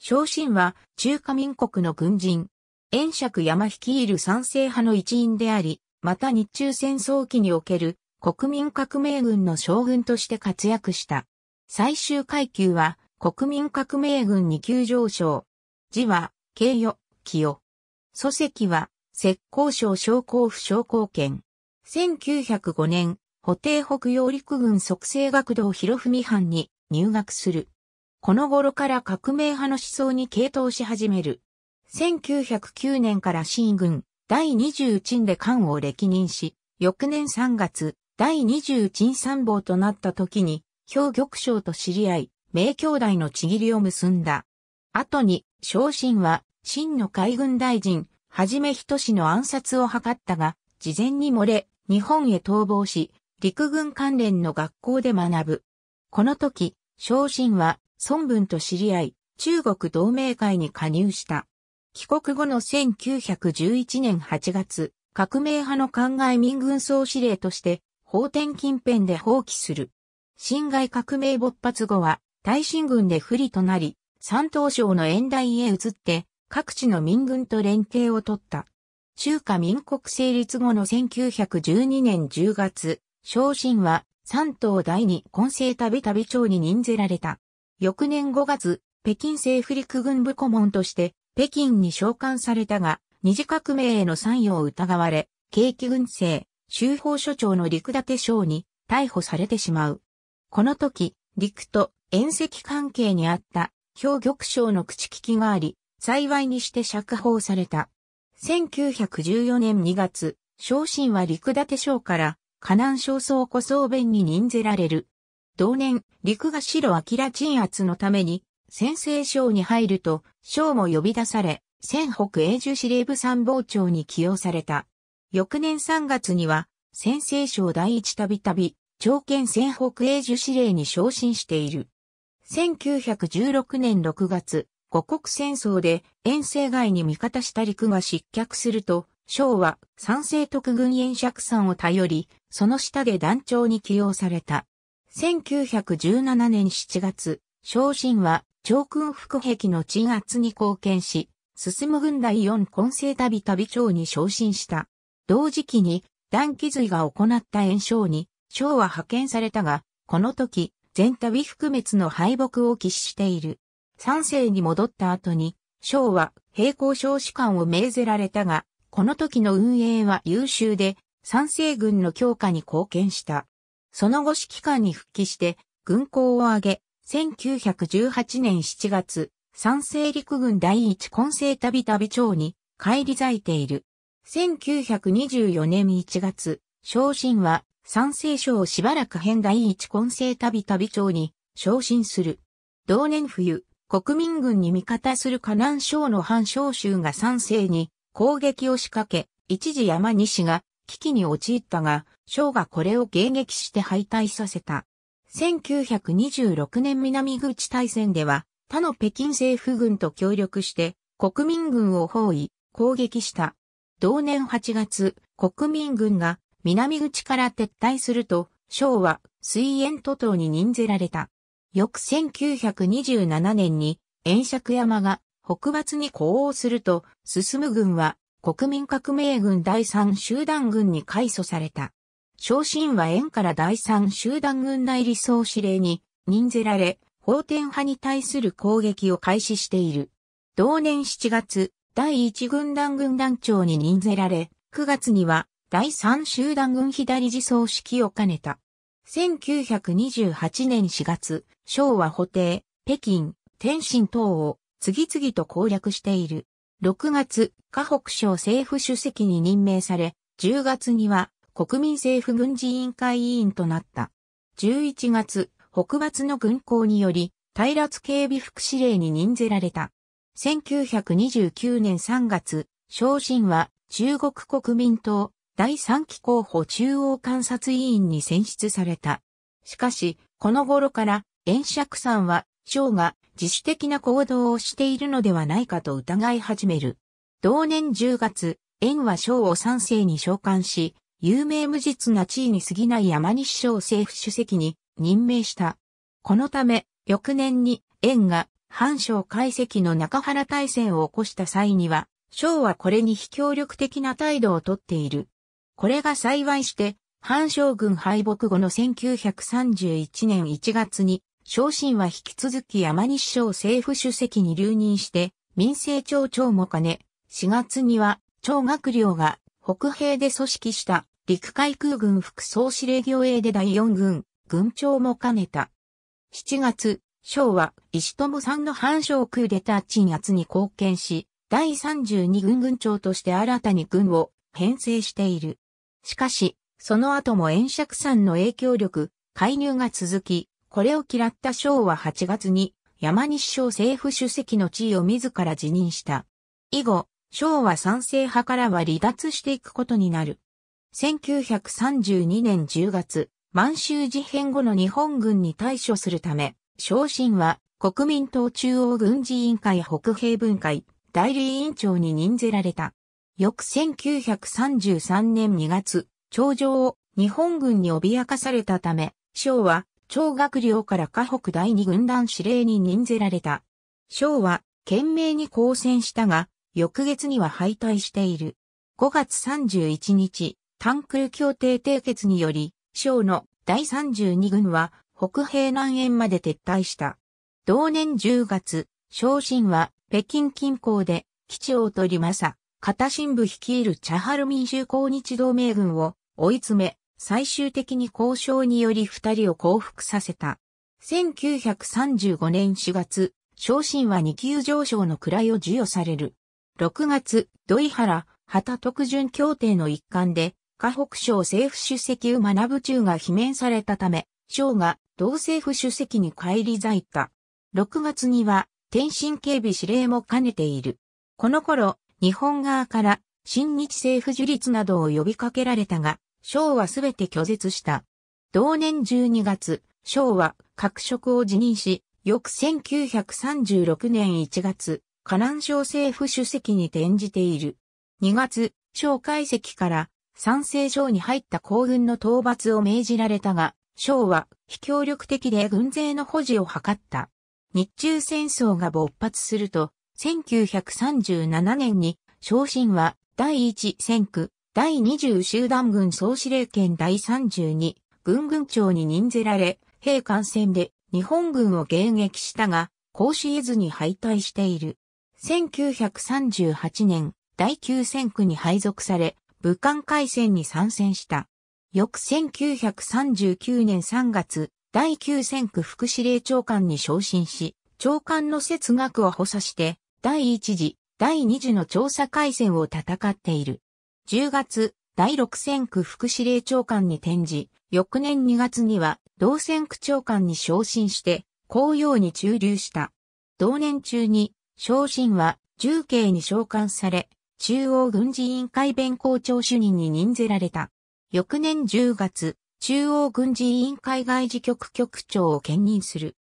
昇進は中華民国の軍人。遠釈山率いる賛成派の一員であり、また日中戦争期における国民革命軍の将軍として活躍した。最終階級は国民革命軍に級上昇。字は、慶与、清。祖籍は、浙江省商工府商工県。1905年、補定北洋陸軍促成学堂広文藩に入学する。この頃から革命派の思想に傾倒し始める。1909年から新軍第2十鎮で官を歴任し、翌年3月、第2十鎮参謀となった時に、兵玉将と知り合い、名兄弟のちぎりを結んだ。後に、昇進は、真の海軍大臣、はじめ人しの暗殺を図ったが、事前に漏れ、日本へ逃亡し、陸軍関連の学校で学ぶ。この時、昇進は、孫文と知り合い、中国同盟会に加入した。帰国後の1911年8月、革命派の考え民軍総司令として、法典近辺で放棄する。侵害革命勃発後は、大進軍で不利となり、山東省の遠大へ移って、各地の民軍と連携を取った。中華民国成立後の1912年10月、昇進は山東第二混成たびたび長に任ぜられた。翌年5月、北京政府陸軍部顧問として、北京に召喚されたが、二次革命への参与を疑われ、景気軍政、州法所長の陸立省に逮捕されてしまう。この時、陸と縁赤関係にあった、馮玉省の口利きがあり、幸いにして釈放された。1914年2月、昇進は陸立省から河南省総古総弁に任ぜられる。同年、陸が白明鎮圧のために、先制省に入ると、省も呼び出され、千北永住司令部参謀長に起用された。翌年3月には、先制省第一たびたび、朝見千北永住司令に昇進している。1916年6月、五国戦争で遠征外に味方した陸が失脚すると、省は三政特軍延釈さんを頼り、その下で団長に起用された。1917年7月、昇進は、長君副壁の鎮圧に貢献し、進む軍第4混成たびたび長に昇進した。同時期に、段気髄が行った炎症に、章は派遣されたが、この時、全旅覆滅の敗北を喫している。三世に戻った後に、章は平行少子官を命ぜられたが、この時の運営は優秀で、三世軍の強化に貢献した。その後指揮官に復帰して、軍港を挙げ、1918年7月、三西陸軍第一混成たびたび長に返り咲いている。1924年1月、昇進は三西省しばらく編第一混成たびたび長に昇進する。同年冬、国民軍に味方する河南省の反省州が三西に攻撃を仕掛け、一時山西が危機に陥ったが、賞がこれを迎撃して敗退させた。1926年南口大戦では、他の北京政府軍と協力して、国民軍を包囲、攻撃した。同年8月、国民軍が南口から撤退すると、賞は水淹都島に任せられた。翌1927年に円借山が北伐に呼応すると、進む軍は国民革命軍第3集団軍に改組された。昇進は縁から第三集団軍内理想指令に任ぜられ、法天派に対する攻撃を開始している。同年7月、第一軍団軍団長に任ぜられ、9月には第三集団軍左自走式を兼ねた。1928年4月、昭和補定、北京、天津等を次々と攻略している。6月、河北省政府主席に任命され、10月には国民政府軍事委員会委員となった。11月、北伐の軍港により、対立警備副司令に任ぜられた。1929年3月、昇進は中国国民党第3期候補中央観察委員に選出された。しかし、この頃から袁釈さんは、章が自主的な行動をしているのではないかと疑い始める。同年10月、袁は章を三世に召喚し、有名無実な地位に過ぎない山西省政府主席に任命した。このため、翌年に、円が、藩省解析の中原大戦を起こした際には、省はこれに非協力的な態度をとっている。これが幸いして、藩省軍敗北後の1931年1月に、昇進は引き続き山西省政府主席に留任して、民政庁長も兼ね、4月には、長学寮が北兵で組織した陸海空軍副総司令業営で第4軍、軍長も兼ねた。7月、昭和、石友さんの反省空でデター鎮圧に貢献し、第32軍軍長として新たに軍を編成している。しかし、その後も円釈山の影響力、介入が続き、これを嫌った昭和8月に山西省政府主席の地位を自ら辞任した。以後、昭和賛成派からは離脱していくことになる。1932年10月、満州事変後の日本軍に対処するため、昇進は国民党中央軍事委員会北平分会代理委員長に任ぜられた。翌1933年2月、長城を日本軍に脅かされたため、昭は長学寮から河北第二軍団司令に任ぜられた。昭は懸命に抗戦したが、翌月には敗退している。5月31日、タンクル協定締結により、章の第32軍は北平南縁まで撤退した。同年10月、昇進は北京近郊で基地を取りまさ、片新部率いるチャハル民衆抗日同盟軍を追い詰め、最終的に交渉により二人を降伏させた。1935年4月、昇進は二級上昇の位を授与される。6月、土井原、旗特準協定の一環で、河北省政府主席を学ぶ中が罷免されたため、省が同政府主席に返り咲いた。6月には、天津警備司令も兼ねている。この頃、日本側から、新日政府樹立などを呼びかけられたが、省はすべて拒絶した。同年12月、省は、各職を辞任し、翌1936年1月、河南省政府主席に転じている。2月、省会石から賛成省に入った行軍の討伐を命じられたが、省は非協力的で軍勢の保持を図った。日中戦争が勃発すると、1937年に、昇進は第1戦区、第20集団軍総司令権第32軍軍長に任ぜられ、兵艦戦で日本軍を迎撃したが、甲子絵図に敗退している。1938年、第9戦区に配属され、武漢海戦に参戦した。翌1939年3月、第9戦区副司令長官に昇進し、長官の節学を補佐して、第1次、第2次の調査海戦を戦っている。10月、第6戦区副司令長官に転じ、翌年2月には同戦区長官に昇進して、紅葉に駐留した。同年中に昇進は、重慶に召喚され、中央軍事委員会弁公庁主任に任ぜられた。翌年10月、中央軍事委員会外事局局長を兼任する。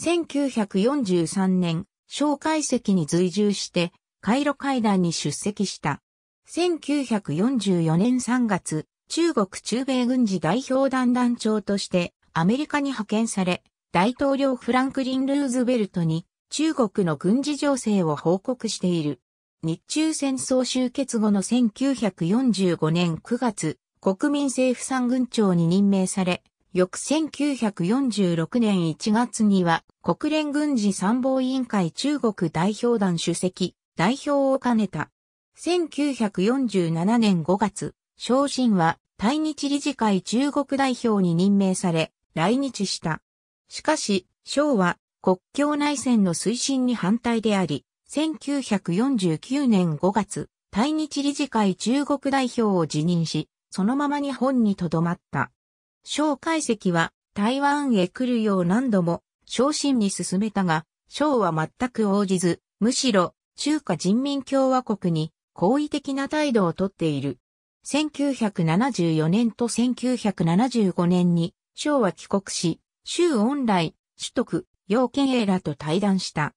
1943年、小解析に随従して、回路会談に出席した。1944年3月、中国中米軍事代表団団長として、アメリカに派遣され、大統領フランクリン・ルーズベルトに中国の軍事情勢を報告している。日中戦争終結後の1945年9月、国民政府参軍長に任命され、翌1946年1月には国連軍事参謀委員会中国代表団主席、代表を兼ねた。1947年5月、昇進は対日理事会中国代表に任命され、来日した。しかし、昇は国境内戦の推進に反対であり、1949年5月、対日理事会中国代表を辞任し、そのまま日本に留まった。小解石は台湾へ来るよう何度も昇進に進めたが、小は全く応じず、むしろ中華人民共和国に好意的な態度をとっている。1974年と1975年に、昭和帰国し、州恩来、取得、楊健英らと対談した。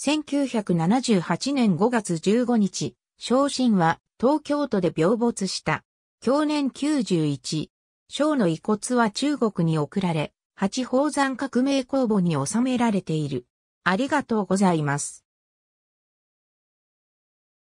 1978年5月15日、昇進は東京都で病没した。去年91、昇の遺骨は中国に送られ、八宝山革命公募に収められている。ありがとうございます。